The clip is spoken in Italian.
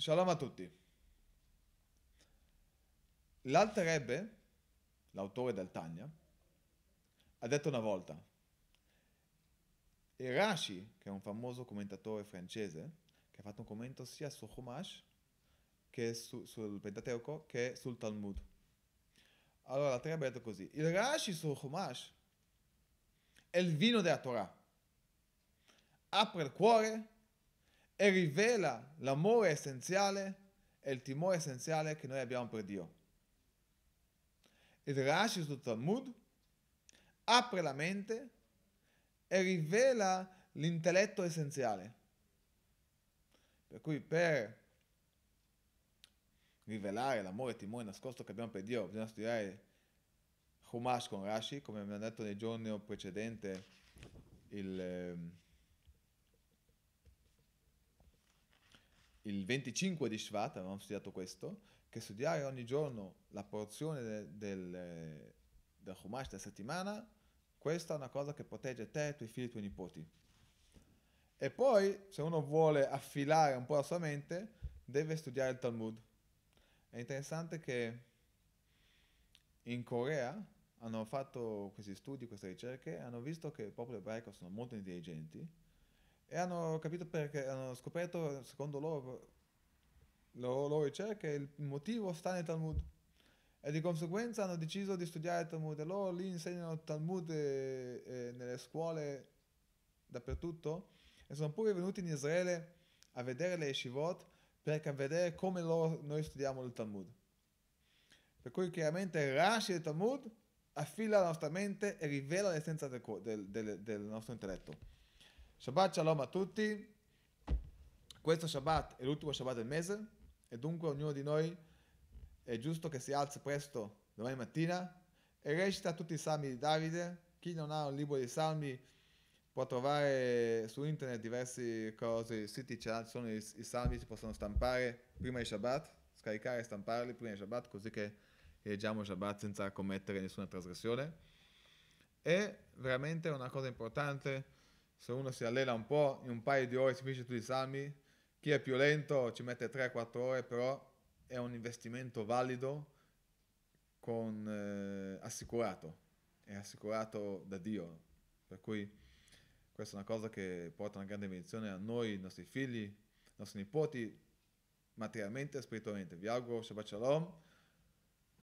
Shalom a tutti. L'Alter Rebbe, l'autore del Tanya, ha detto una volta, e Rashi, che è un famoso commentatore francese, che ha fatto un commento sia su Chumash, che su, sul Pentateuco, che sul Talmud. Allora, l'Alter Rebbe ha detto così, il Rashi su Chumash è il vino della Torah, apre il cuore e rivela l'amore essenziale e il timore essenziale che noi abbiamo per Dio. Il Rashi sul Talmud apre la mente e rivela l'intelletto essenziale. Per cui per rivelare l'amore e il timore nascosto che abbiamo per Dio bisogna studiare Humash con Rashi, come abbiamo detto nel giorno precedente il ehm, il 25 di Shvat, avevamo studiato questo, che studiare ogni giorno la porzione del, eh, del, del Humash della settimana, questa è una cosa che protegge te, i tuoi figli e i tuoi nipoti. E poi, se uno vuole affilare un po' la sua mente, deve studiare il Talmud. È interessante che in Corea hanno fatto questi studi, queste ricerche, e hanno visto che il popolo ebraico sono molto intelligenti, e hanno capito perché, hanno scoperto, secondo loro, loro, loro ricerche, il motivo sta nel Talmud. E di conseguenza hanno deciso di studiare il Talmud. E loro lì insegnano il Talmud e, eh, e eh, nelle scuole dappertutto. E sono pure venuti in Israele a vedere le Yeshivot per vedere come loro, noi studiamo il Talmud. Per cui chiaramente Rashi del Talmud affila la nostra mente e rivela l'essenza del, del, del, del nostro intelletto. Shabbat Shalom a tutti. Questo Shabbat è l'ultimo Shabbat del mese e dunque ognuno di noi è giusto che si alzi presto domani mattina e recita tutti i salmi di Davide. Chi non ha un libro dei salmi può trovare su internet diverse cose, siti ci sono i, i salmi, si possono stampare prima di Shabbat, scaricare e stamparli prima di Shabbat così che leggiamo Shabbat senza commettere nessuna trasgressione. È veramente una cosa importante se uno si allena un po', in un paio di ore si finisce tutti i salmi, chi è più lento ci mette 3-4 ore, però è un investimento valido, con, eh, assicurato, è assicurato da Dio, per cui questa è una cosa che porta una grande benedizione a noi, ai nostri figli, ai nostri nipoti, materialmente e spiritualmente. Vi auguro Shabbat Shalom